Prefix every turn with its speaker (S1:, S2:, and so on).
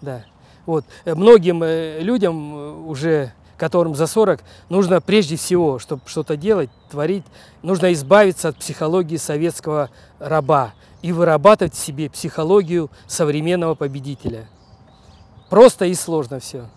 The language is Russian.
S1: Да. Вот. Э, многим э, людям э, уже которым за 40, нужно прежде всего, чтобы что-то делать, творить, нужно избавиться от психологии советского раба и вырабатывать в себе психологию современного победителя. Просто и сложно все.